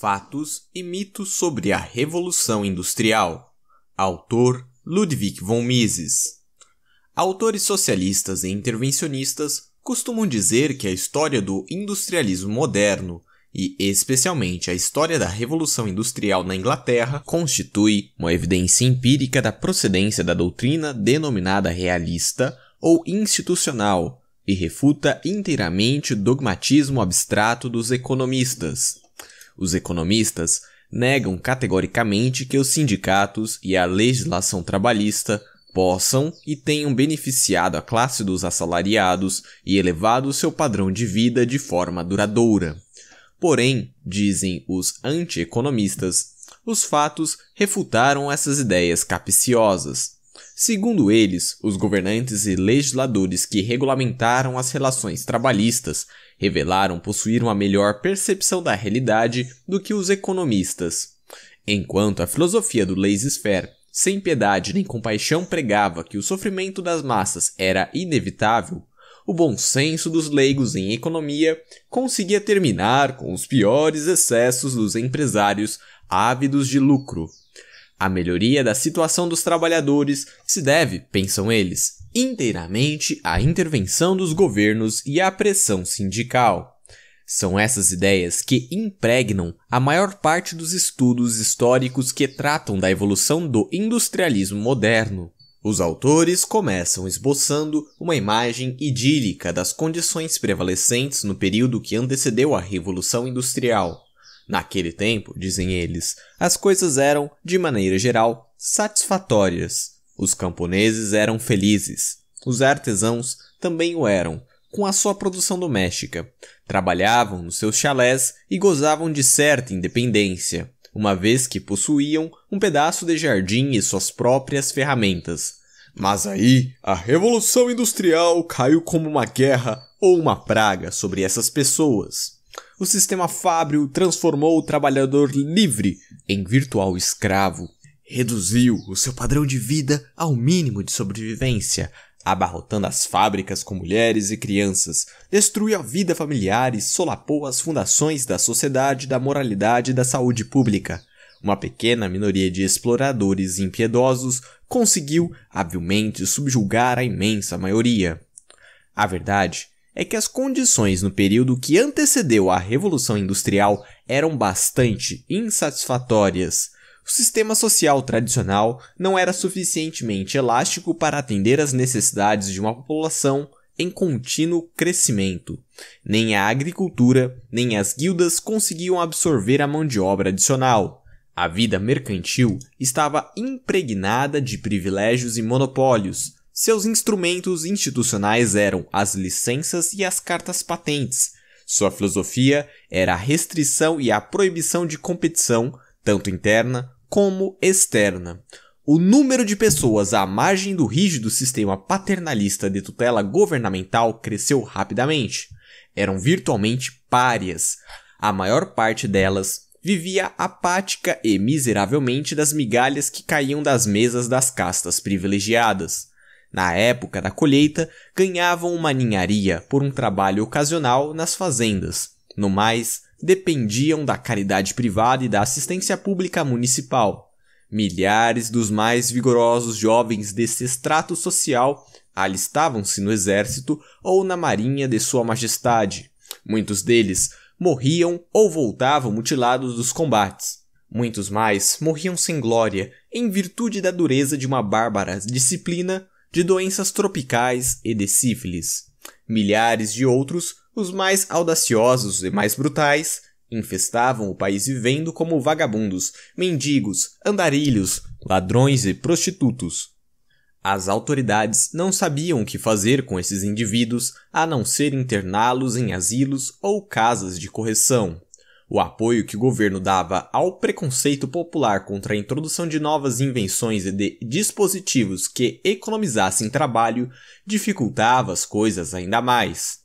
Fatos e mitos sobre a Revolução Industrial. Autor Ludwig von Mises. Autores socialistas e intervencionistas costumam dizer que a história do industrialismo moderno e especialmente a história da Revolução Industrial na Inglaterra, constitui uma evidência empírica da procedência da doutrina denominada realista ou institucional e refuta inteiramente o dogmatismo abstrato dos economistas. Os economistas negam categoricamente que os sindicatos e a legislação trabalhista possam e tenham beneficiado a classe dos assalariados e elevado seu padrão de vida de forma duradoura. Porém, dizem os antieconomistas, os fatos refutaram essas ideias capciosas. Segundo eles, os governantes e legisladores que regulamentaram as relações trabalhistas revelaram possuir uma melhor percepção da realidade do que os economistas. Enquanto a filosofia do laissez-faire, sem piedade nem compaixão, pregava que o sofrimento das massas era inevitável, o bom senso dos leigos em economia conseguia terminar com os piores excessos dos empresários ávidos de lucro. A melhoria da situação dos trabalhadores se deve, pensam eles, inteiramente à intervenção dos governos e à pressão sindical. São essas ideias que impregnam a maior parte dos estudos históricos que tratam da evolução do industrialismo moderno. Os autores começam esboçando uma imagem idílica das condições prevalecentes no período que antecedeu a Revolução Industrial. Naquele tempo, dizem eles, as coisas eram, de maneira geral, satisfatórias. Os camponeses eram felizes. Os artesãos também o eram, com a sua produção doméstica. Trabalhavam nos seus chalés e gozavam de certa independência, uma vez que possuíam um pedaço de jardim e suas próprias ferramentas. Mas aí, a Revolução Industrial caiu como uma guerra ou uma praga sobre essas pessoas. O sistema fábril transformou o trabalhador livre em virtual escravo reduziu o seu padrão de vida ao mínimo de sobrevivência, abarrotando as fábricas com mulheres e crianças, destruiu a vida familiar e solapou as fundações da sociedade, da moralidade e da saúde pública. Uma pequena minoria de exploradores impiedosos conseguiu habilmente subjugar a imensa maioria. A verdade é que as condições no período que antecedeu à Revolução Industrial eram bastante insatisfatórias. O sistema social tradicional não era suficientemente elástico para atender às necessidades de uma população em contínuo crescimento. Nem a agricultura, nem as guildas conseguiam absorver a mão de obra adicional. A vida mercantil estava impregnada de privilégios e monopólios. Seus instrumentos institucionais eram as licenças e as cartas patentes. Sua filosofia era a restrição e a proibição de competição, tanto interna como externa. O número de pessoas à margem do rígido sistema paternalista de tutela governamental cresceu rapidamente. Eram virtualmente párias. A maior parte delas vivia apática e miseravelmente das migalhas que caíam das mesas das castas privilegiadas. Na época da colheita, ganhavam uma ninharia por um trabalho ocasional nas fazendas. No mais, dependiam da caridade privada e da assistência pública municipal. Milhares dos mais vigorosos jovens desse extrato social alistavam-se no exército ou na marinha de Sua Majestade. Muitos deles morriam ou voltavam mutilados dos combates. Muitos mais morriam sem glória, em virtude da dureza de uma bárbara disciplina, de doenças tropicais e de sífilis. Milhares de outros os mais audaciosos e mais brutais infestavam o país vivendo como vagabundos, mendigos, andarilhos, ladrões e prostitutos. As autoridades não sabiam o que fazer com esses indivíduos a não ser interná-los em asilos ou casas de correção. O apoio que o governo dava ao preconceito popular contra a introdução de novas invenções e de dispositivos que economizassem trabalho dificultava as coisas ainda mais.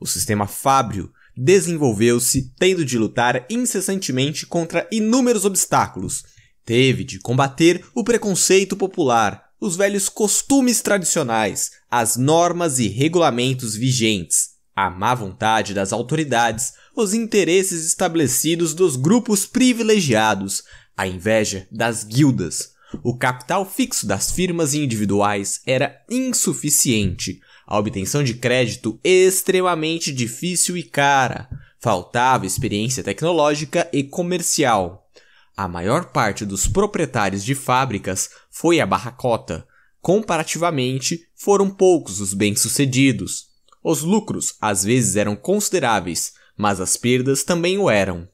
O sistema fábrio desenvolveu-se tendo de lutar incessantemente contra inúmeros obstáculos. Teve de combater o preconceito popular, os velhos costumes tradicionais, as normas e regulamentos vigentes, a má vontade das autoridades, os interesses estabelecidos dos grupos privilegiados, a inveja das guildas. O capital fixo das firmas individuais era insuficiente a obtenção de crédito extremamente difícil e cara. Faltava experiência tecnológica e comercial. A maior parte dos proprietários de fábricas foi a barracota. Comparativamente, foram poucos os bem-sucedidos. Os lucros às vezes eram consideráveis, mas as perdas também o eram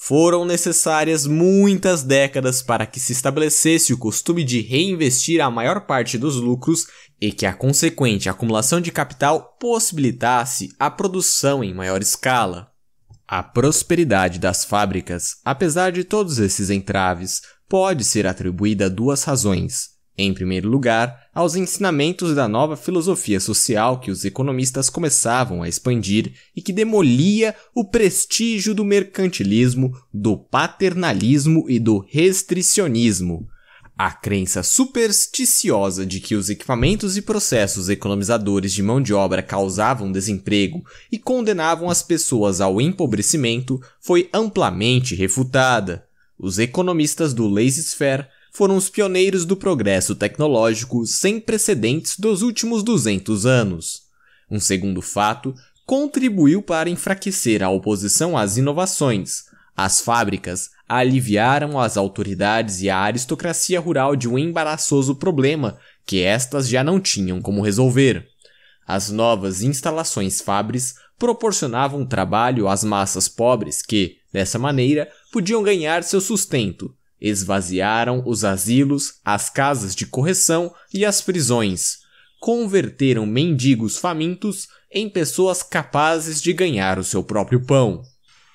foram necessárias muitas décadas para que se estabelecesse o costume de reinvestir a maior parte dos lucros e que a consequente acumulação de capital possibilitasse a produção em maior escala. A prosperidade das fábricas, apesar de todos esses entraves, pode ser atribuída a duas razões. Em primeiro lugar, aos ensinamentos da nova filosofia social que os economistas começavam a expandir e que demolia o prestígio do mercantilismo, do paternalismo e do restricionismo. A crença supersticiosa de que os equipamentos e processos economizadores de mão de obra causavam desemprego e condenavam as pessoas ao empobrecimento foi amplamente refutada. Os economistas do laissez-faire foram os pioneiros do progresso tecnológico sem precedentes dos últimos 200 anos. Um segundo fato contribuiu para enfraquecer a oposição às inovações. As fábricas aliviaram as autoridades e a aristocracia rural de um embaraçoso problema que estas já não tinham como resolver. As novas instalações fabris proporcionavam trabalho às massas pobres que, dessa maneira, podiam ganhar seu sustento, Esvaziaram os asilos, as casas de correção e as prisões. Converteram mendigos famintos em pessoas capazes de ganhar o seu próprio pão.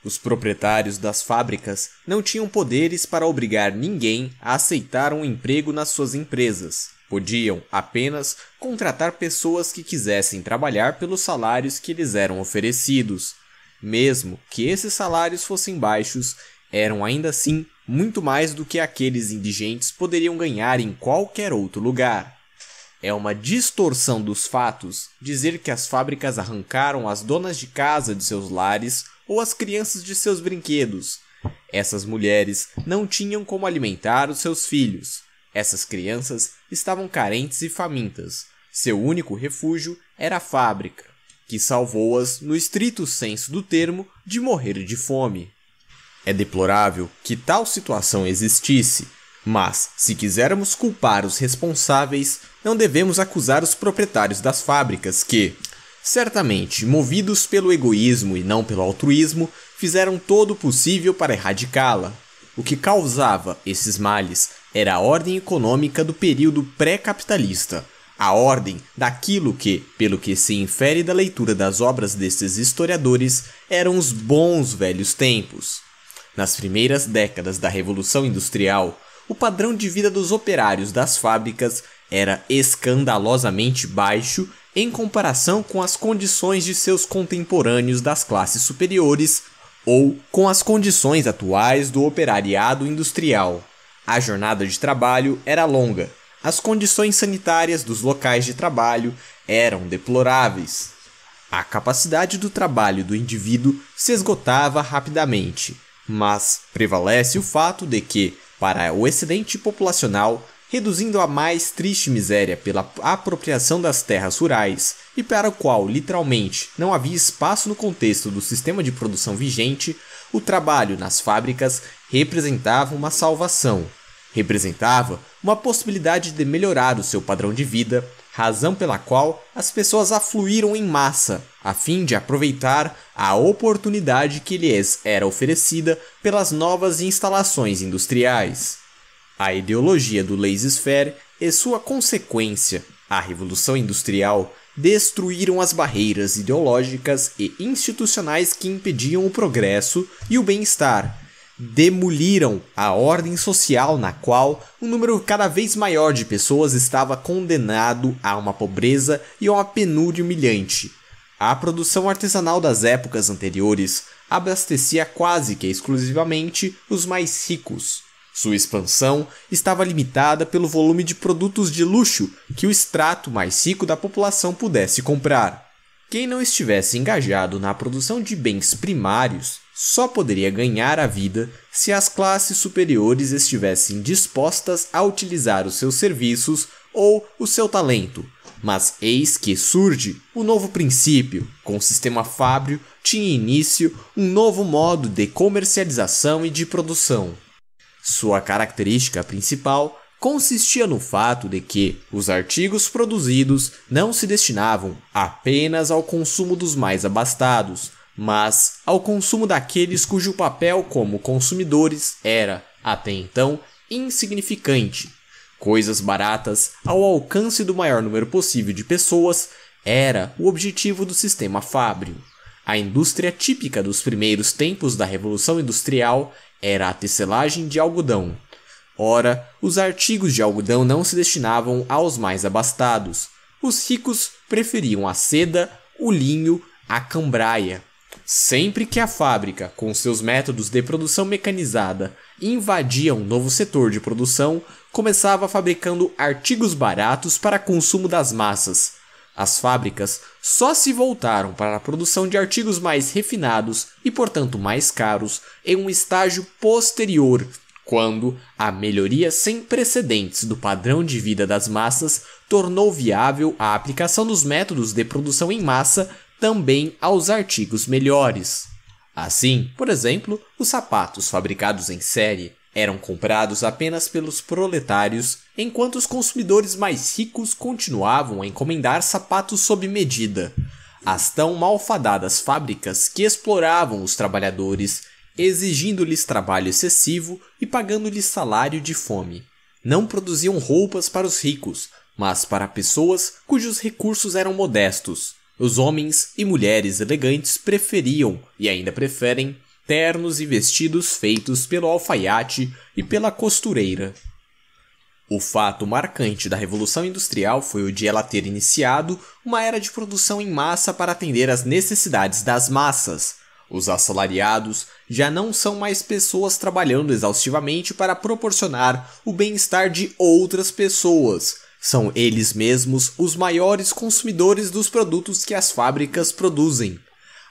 Os proprietários das fábricas não tinham poderes para obrigar ninguém a aceitar um emprego nas suas empresas. Podiam apenas contratar pessoas que quisessem trabalhar pelos salários que lhes eram oferecidos. Mesmo que esses salários fossem baixos, eram ainda assim muito mais do que aqueles indigentes poderiam ganhar em qualquer outro lugar. É uma distorção dos fatos dizer que as fábricas arrancaram as donas de casa de seus lares ou as crianças de seus brinquedos. Essas mulheres não tinham como alimentar os seus filhos. Essas crianças estavam carentes e famintas. Seu único refúgio era a fábrica, que salvou-as, no estrito senso do termo, de morrer de fome. É deplorável que tal situação existisse, mas, se quisermos culpar os responsáveis, não devemos acusar os proprietários das fábricas que, certamente movidos pelo egoísmo e não pelo altruísmo, fizeram todo o possível para erradicá-la. O que causava esses males era a ordem econômica do período pré-capitalista, a ordem daquilo que, pelo que se infere da leitura das obras desses historiadores, eram os bons velhos tempos. Nas primeiras décadas da Revolução Industrial, o padrão de vida dos operários das fábricas era escandalosamente baixo em comparação com as condições de seus contemporâneos das classes superiores ou com as condições atuais do operariado industrial. A jornada de trabalho era longa, as condições sanitárias dos locais de trabalho eram deploráveis. A capacidade do trabalho do indivíduo se esgotava rapidamente, mas prevalece o fato de que, para o excedente populacional, reduzindo a mais triste miséria pela apropriação das terras rurais e para o qual literalmente não havia espaço no contexto do sistema de produção vigente, o trabalho nas fábricas representava uma salvação. Representava uma possibilidade de melhorar o seu padrão de vida razão pela qual as pessoas afluíram em massa, a fim de aproveitar a oportunidade que lhes era oferecida pelas novas instalações industriais. A ideologia do laissez-faire e sua consequência, a Revolução Industrial, destruíram as barreiras ideológicas e institucionais que impediam o progresso e o bem-estar demoliram a ordem social na qual um número cada vez maior de pessoas estava condenado a uma pobreza e a uma penúria humilhante. A produção artesanal das épocas anteriores abastecia quase que exclusivamente os mais ricos. Sua expansão estava limitada pelo volume de produtos de luxo que o extrato mais rico da população pudesse comprar. Quem não estivesse engajado na produção de bens primários só poderia ganhar a vida se as classes superiores estivessem dispostas a utilizar os seus serviços ou o seu talento. Mas eis que surge o novo princípio. Com o sistema fábrio tinha início um novo modo de comercialização e de produção. Sua característica principal consistia no fato de que os artigos produzidos não se destinavam apenas ao consumo dos mais abastados, mas ao consumo daqueles cujo papel como consumidores era, até então, insignificante. Coisas baratas ao alcance do maior número possível de pessoas era o objetivo do sistema fábrio. A indústria típica dos primeiros tempos da Revolução Industrial era a tecelagem de algodão. Ora, os artigos de algodão não se destinavam aos mais abastados. Os ricos preferiam a seda, o linho, a cambraia, Sempre que a fábrica, com seus métodos de produção mecanizada, invadia um novo setor de produção, começava fabricando artigos baratos para consumo das massas. As fábricas só se voltaram para a produção de artigos mais refinados e, portanto, mais caros em um estágio posterior, quando a melhoria sem precedentes do padrão de vida das massas tornou viável a aplicação dos métodos de produção em massa também aos artigos melhores. Assim, por exemplo, os sapatos fabricados em série eram comprados apenas pelos proletários, enquanto os consumidores mais ricos continuavam a encomendar sapatos sob medida. As tão malfadadas fábricas que exploravam os trabalhadores, exigindo-lhes trabalho excessivo e pagando-lhes salário de fome, não produziam roupas para os ricos, mas para pessoas cujos recursos eram modestos. Os homens e mulheres elegantes preferiam, e ainda preferem, ternos e vestidos feitos pelo alfaiate e pela costureira. O fato marcante da Revolução Industrial foi o de ela ter iniciado uma era de produção em massa para atender às necessidades das massas. Os assalariados já não são mais pessoas trabalhando exaustivamente para proporcionar o bem-estar de outras pessoas, são eles mesmos os maiores consumidores dos produtos que as fábricas produzem.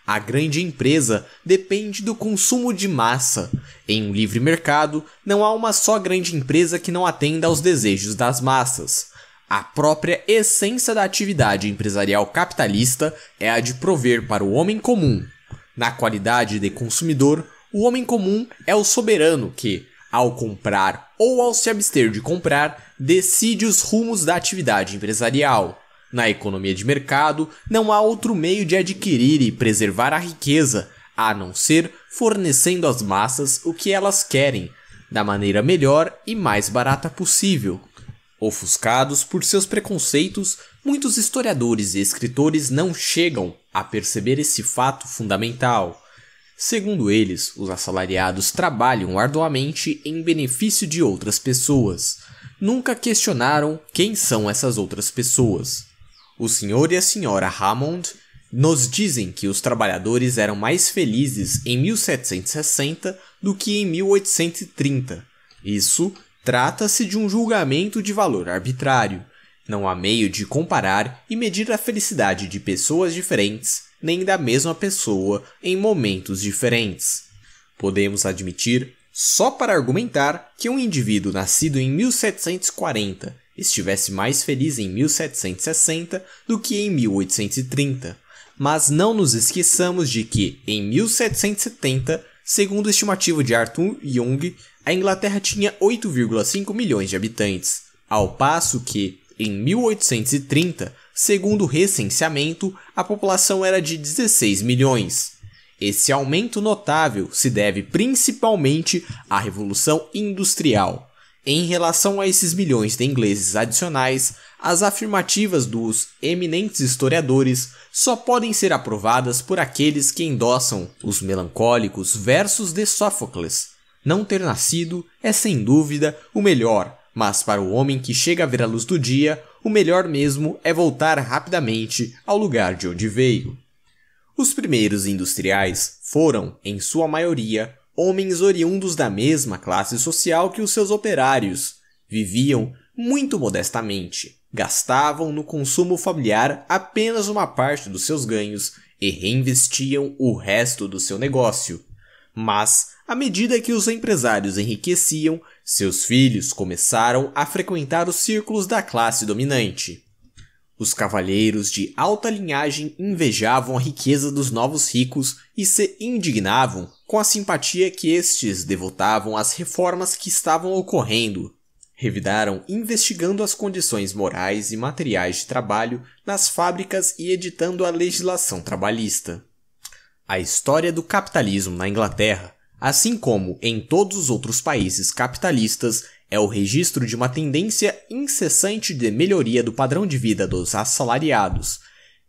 A grande empresa depende do consumo de massa. Em um livre mercado, não há uma só grande empresa que não atenda aos desejos das massas. A própria essência da atividade empresarial capitalista é a de prover para o homem comum. Na qualidade de consumidor, o homem comum é o soberano que, ao comprar ou ao se abster de comprar, decide os rumos da atividade empresarial. Na economia de mercado, não há outro meio de adquirir e preservar a riqueza a não ser fornecendo às massas o que elas querem, da maneira melhor e mais barata possível. Ofuscados por seus preconceitos, muitos historiadores e escritores não chegam a perceber esse fato fundamental. Segundo eles, os assalariados trabalham arduamente em benefício de outras pessoas. Nunca questionaram quem são essas outras pessoas. O senhor e a senhora Hammond nos dizem que os trabalhadores eram mais felizes em 1760 do que em 1830. Isso trata-se de um julgamento de valor arbitrário. Não há meio de comparar e medir a felicidade de pessoas diferentes nem da mesma pessoa em momentos diferentes. Podemos admitir, só para argumentar, que um indivíduo nascido em 1740 estivesse mais feliz em 1760 do que em 1830. Mas não nos esqueçamos de que, em 1770, segundo o estimativo de Arthur Young, a Inglaterra tinha 8,5 milhões de habitantes, ao passo que, em 1830, Segundo o recenseamento, a população era de 16 milhões. Esse aumento notável se deve principalmente à Revolução Industrial. Em relação a esses milhões de ingleses adicionais, as afirmativas dos eminentes historiadores só podem ser aprovadas por aqueles que endossam os melancólicos versos de Sófocles. Não ter nascido é sem dúvida o melhor, mas para o homem que chega a ver a luz do dia, o melhor mesmo é voltar rapidamente ao lugar de onde veio. Os primeiros industriais foram, em sua maioria, homens oriundos da mesma classe social que os seus operários. Viviam muito modestamente, gastavam no consumo familiar apenas uma parte dos seus ganhos e reinvestiam o resto do seu negócio. Mas, à medida que os empresários enriqueciam, seus filhos começaram a frequentar os círculos da classe dominante. Os cavalheiros de alta linhagem invejavam a riqueza dos novos ricos e se indignavam com a simpatia que estes devotavam às reformas que estavam ocorrendo. Revidaram investigando as condições morais e materiais de trabalho nas fábricas e editando a legislação trabalhista. A história do capitalismo na Inglaterra Assim como em todos os outros países capitalistas, é o registro de uma tendência incessante de melhoria do padrão de vida dos assalariados.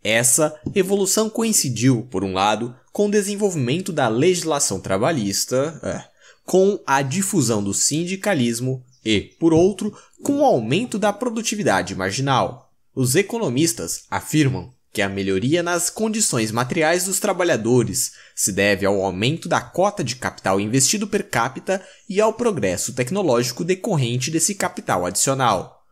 Essa evolução coincidiu, por um lado, com o desenvolvimento da legislação trabalhista, é, com a difusão do sindicalismo e, por outro, com o aumento da produtividade marginal. Os economistas afirmam que a melhoria nas condições materiais dos trabalhadores se deve ao aumento da cota de capital investido per capita e ao progresso tecnológico decorrente desse capital adicional.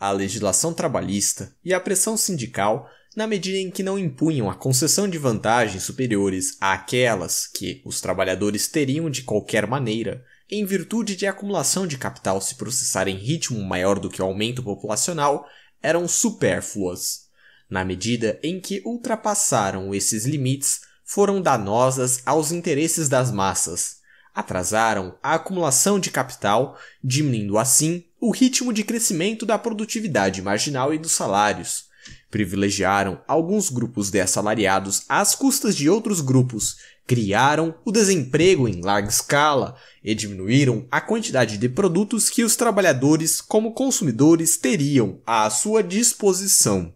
A legislação trabalhista e a pressão sindical na medida em que não impunham a concessão de vantagens superiores àquelas que os trabalhadores teriam de qualquer maneira, em virtude de acumulação de capital se processar em ritmo maior do que o aumento populacional, eram supérfluas na medida em que ultrapassaram esses limites, foram danosas aos interesses das massas, atrasaram a acumulação de capital, diminuindo assim o ritmo de crescimento da produtividade marginal e dos salários. Privilegiaram alguns grupos de assalariados às custas de outros grupos, criaram o desemprego em larga escala e diminuíram a quantidade de produtos que os trabalhadores, como consumidores, teriam à sua disposição.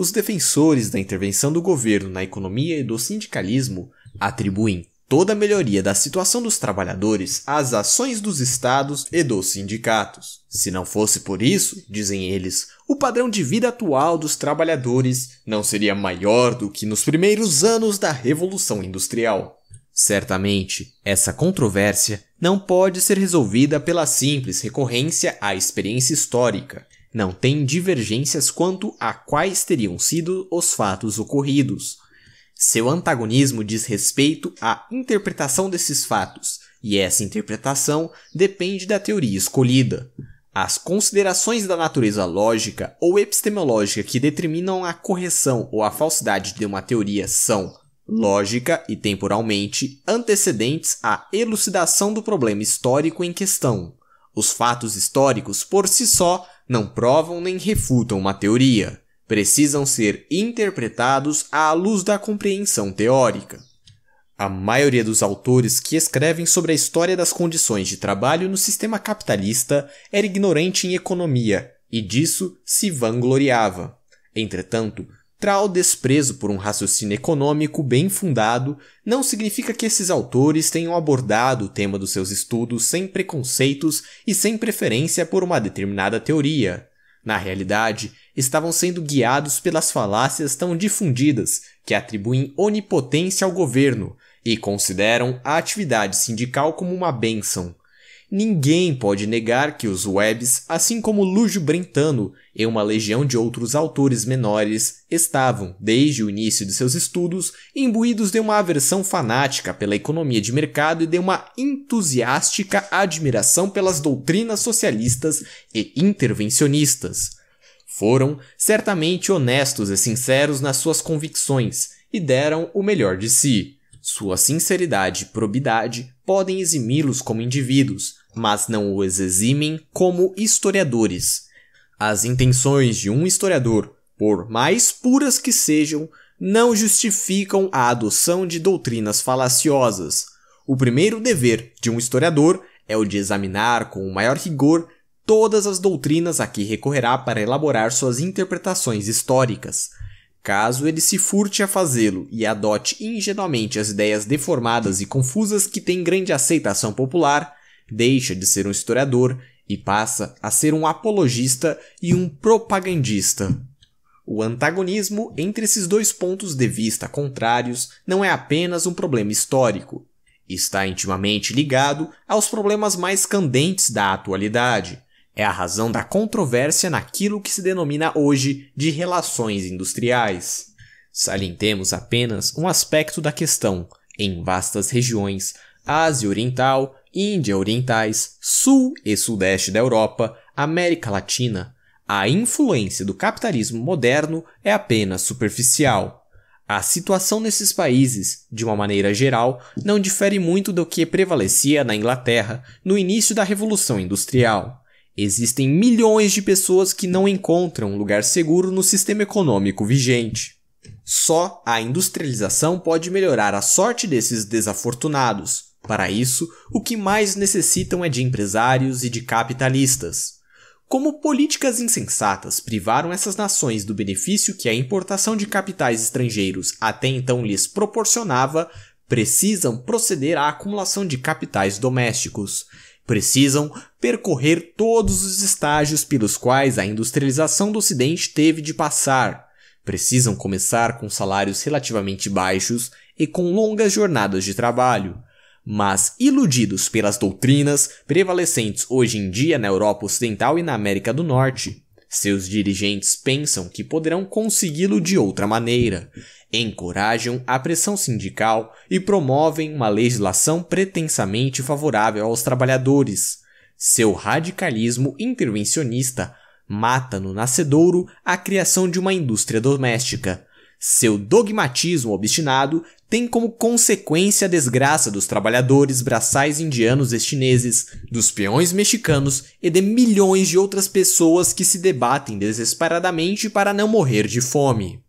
Os defensores da intervenção do governo na economia e do sindicalismo atribuem toda a melhoria da situação dos trabalhadores às ações dos estados e dos sindicatos. Se não fosse por isso, dizem eles, o padrão de vida atual dos trabalhadores não seria maior do que nos primeiros anos da Revolução Industrial. Certamente, essa controvérsia não pode ser resolvida pela simples recorrência à experiência histórica, não tem divergências quanto a quais teriam sido os fatos ocorridos. Seu antagonismo diz respeito à interpretação desses fatos, e essa interpretação depende da teoria escolhida. As considerações da natureza lógica ou epistemológica que determinam a correção ou a falsidade de uma teoria são, lógica e temporalmente, antecedentes à elucidação do problema histórico em questão. Os fatos históricos, por si só, não provam nem refutam uma teoria, precisam ser interpretados à luz da compreensão teórica. A maioria dos autores que escrevem sobre a história das condições de trabalho no sistema capitalista era ignorante em economia e disso se vangloriava. Entretanto, Trau desprezo por um raciocínio econômico bem fundado não significa que esses autores tenham abordado o tema dos seus estudos sem preconceitos e sem preferência por uma determinada teoria. Na realidade, estavam sendo guiados pelas falácias tão difundidas que atribuem onipotência ao governo e consideram a atividade sindical como uma bênção. Ninguém pode negar que os Webbs, assim como Lúcio Brentano e uma legião de outros autores menores, estavam, desde o início de seus estudos, imbuídos de uma aversão fanática pela economia de mercado e de uma entusiástica admiração pelas doutrinas socialistas e intervencionistas. Foram certamente honestos e sinceros nas suas convicções e deram o melhor de si. Sua sinceridade e probidade podem eximi-los como indivíduos, mas não os eximem como historiadores. As intenções de um historiador, por mais puras que sejam, não justificam a adoção de doutrinas falaciosas. O primeiro dever de um historiador é o de examinar com o maior rigor todas as doutrinas a que recorrerá para elaborar suas interpretações históricas. Caso ele se furte a fazê-lo e adote ingenuamente as ideias deformadas e confusas que têm grande aceitação popular, deixa de ser um historiador e passa a ser um apologista e um propagandista. O antagonismo entre esses dois pontos de vista contrários não é apenas um problema histórico. Está intimamente ligado aos problemas mais candentes da atualidade. É a razão da controvérsia naquilo que se denomina hoje de relações industriais. Salientemos apenas um aspecto da questão. Em vastas regiões, Ásia Oriental, Índia orientais, sul e sudeste da Europa, América Latina, a influência do capitalismo moderno é apenas superficial. A situação nesses países, de uma maneira geral, não difere muito do que prevalecia na Inglaterra no início da Revolução Industrial. Existem milhões de pessoas que não encontram um lugar seguro no sistema econômico vigente. Só a industrialização pode melhorar a sorte desses desafortunados, para isso, o que mais necessitam é de empresários e de capitalistas. Como políticas insensatas privaram essas nações do benefício que a importação de capitais estrangeiros até então lhes proporcionava, precisam proceder à acumulação de capitais domésticos. Precisam percorrer todos os estágios pelos quais a industrialização do Ocidente teve de passar. Precisam começar com salários relativamente baixos e com longas jornadas de trabalho. Mas, iludidos pelas doutrinas prevalecentes hoje em dia na Europa Ocidental e na América do Norte, seus dirigentes pensam que poderão consegui-lo de outra maneira, encorajam a pressão sindical e promovem uma legislação pretensamente favorável aos trabalhadores. Seu radicalismo intervencionista mata no nascedouro a criação de uma indústria doméstica, seu dogmatismo obstinado tem como consequência a desgraça dos trabalhadores braçais indianos e chineses, dos peões mexicanos e de milhões de outras pessoas que se debatem desesperadamente para não morrer de fome.